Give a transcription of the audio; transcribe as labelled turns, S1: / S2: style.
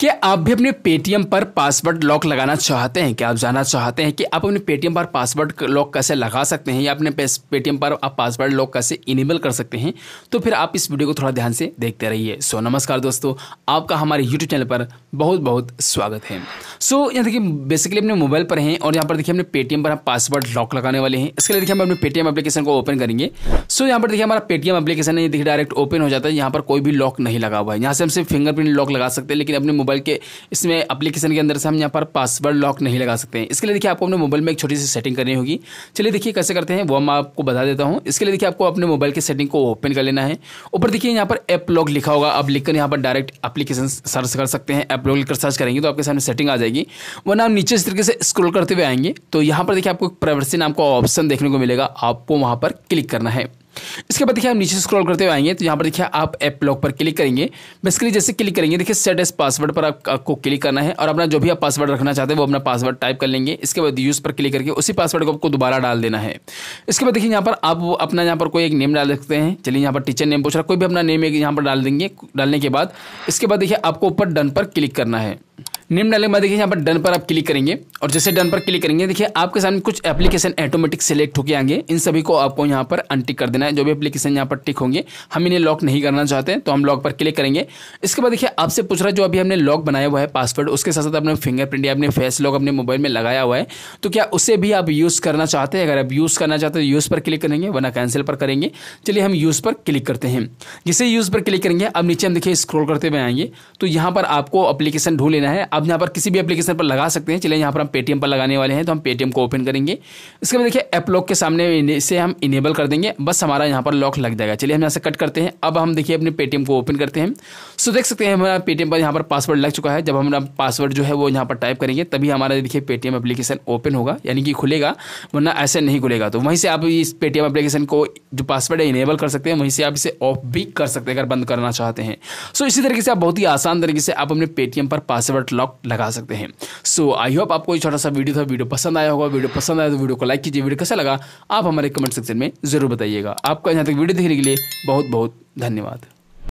S1: क्या आप भी अपने पेटीएम पर पासवर्ड लॉक लगाना चाहते हैं क्या आप जानना चाहते हैं कि आप अपने पेटीएम पर पासवर्ड लॉक कैसे लगा सकते हैं या अपने पेटीएम पर आप पासवर्ड लॉक कैसे इनेबल कर सकते हैं तो फिर आप इस वीडियो को थोड़ा ध्यान से देखते रहिए सो नमस्कार दोस्तों आपका हमारे यूट्यूब चैनल पर बहुत बहुत स्वागत है सो so, यहाँ देखिए बेसिकली अपने मोबाइल पर हैं और यहाँ पर देखिए अपने पेटीएम पर हम पासवर्ड लॉक लगाने वाले हैं इसके लिए देखिए हम अपने पेटीएम एप्लीकेशन को ओपन करेंगे सो यहाँ पर देखिए हमारा पेटीएम एप्लीकेशन है देखिए डायरेक्ट ओपन हो जाता है यहाँ पर कोई भी लॉक नहीं लगा हुआ है यहाँ से हम सिर्फ फिंगरप्रिंट लॉक लगा सकते हैं लेकिन अपने मोबाइल के इसमें एप्लीकेशन के अंदर से हम यहाँ पर पासवर्ड लॉक नहीं लगा सकते हैं इसके लिए देखिए आपको अपने मोबाइल में एक छोटी सी सेटिंग करनी होगी चलिए देखिए कैसे करते हैं वो मैं आपको बता देता हूँ इसके लिए देखिए आपको अपने मोबाइल की सेटिंग को ओपन कर लेना है ऊपर देखिए यहाँ पर एप लॉक लिखा होगा आप लिखकर यहाँ पर डायरेक्ट अपलीकेशन सर्च कर सकते हैं ऐप लॉक लिखकर सर्च करेंगे तो आपके सामने सेटिंग आ जाएगी वह नाम नीचे इस तरीके से स्क्रोल करते हुए आएंगे तो यहाँ पर देखिए आपको प्राइवेसी नाम का ऑप्शन देखने को मिलेगा आपको वहाँ पर क्लिक करना है इसके बाद देखिए हम नीचे स्क्रॉल करते हुए आएंगे तो यहाँ पर देखिए आप ऐप लॉक पर क्लिक करेंगे बेसिकली जैसे क्लिक करेंगे देखिए सेट एस पासवर्ड पर आपको क्लिक करना है और अपना जो भी आप पासवर्ड रखना चाहते हैं वो अपना पासवर्ड टाइप कर लेंगे इसके बाद यूज़ पर क्लिक करके उसी पासवर्ड को आपको दोबारा डाल देना है इसके बाद देखिए यहाँ पर आप अपना यहाँ पर कोई एक नेम डाल सकते हैं चलिए यहाँ पर टीचर नेम पूछ रहा कोई भी अपना नेम एक यहाँ पर डाल देंगे डालने के बाद इसके बाद देखिए आपको ऊपर डन पर क्लिक करना है निम्न डायलॉग में देखिए यहाँ पर डन पर आप क्लिक करेंगे और जैसे डन पर क्लिक करेंगे देखिए आपके सामने कुछ एप्लीकेशन ऑटोमेटिक सेलेक्ट होकर आएंगे इन सभी को आपको यहाँ पर अनटिक कर देना है जो भी एप्लीकेशन यहाँ पर टिक होंगे हम इन्हें लॉक नहीं करना चाहते तो हम लॉक पर क्लिक करेंगे इसके बाद देखिए आपसे पूछ रहा जो अभी हमने लॉक बनाया हुआ है पासवर्ड उसके साथ साथ अपने फिंगरप्रिंट या अपने फेस लॉक अपने मोबाइल में लगाया हुआ है तो क्या उसे भी आप यूज़ करना चाहते हैं अगर आप यूज़ करना चाहते हैं तो यूज़ पर क्लिक करेंगे वरना कैंसिल पर करेंगे चलिए हम यूज़ पर क्लिक करते हैं जिसे यूज़ पर क्लिक करेंगे अब नीचे हम देखिए स्क्रोल करते हुए आएंगे तो यहाँ पर आपको अप्लीकेशन ढूंढ लेना है आप यहाँ पर किसी भी एप्लीकेशन पर लगा सकते हैं चलिए यहाँ पर हम पेटीएम पर लगाने वाले हैं तो हम पेटीएम को ओपन करेंगे इसके बाद देखिए ऐप लॉक के सामने इसे हम इनेबल कर देंगे बस हमारा यहाँ पर लॉक लग जाएगा चलिए हम यहाँ से कट करते हैं अब हम देखिए अपने पेटीएम को ओपन करते हैं सो देख सकते हैं हमारा पेटीएम पर यहाँ पर पासवर्ड लग चुका है जब हम पासवर्ड जो है वो यहाँ पर टाइप करेंगे तभी हमारा देखिए पेटीएम एप्लीकेशन ओपन होगा यानी कि खुलेगा वरना ऐसे नहीं खुलेगा तो वहीं से आप इस पेटीएम एप्लीकेशन को जो पासवर्ड है इनेबल कर सकते हैं वहीं से आप इसे ऑफ भी कर सकते हैं अगर बंद करना चाहते हैं सो इसी तरीके से आप बहुत ही आसान तरीके से आप अपने पेटीएम पर पासवर्ड लॉक आप लगा सकते हैं सो आई होप आपको छोटा सा वीडियो था वीडियो पसंद आया होगा वीडियो पसंद आया तो वीडियो को लाइक कीजिए वीडियो कैसा लगा आप हमारे कमेंट सेक्शन में ज़रूर बताइएगा आपका यहाँ तक वीडियो देखने के लिए बहुत बहुत धन्यवाद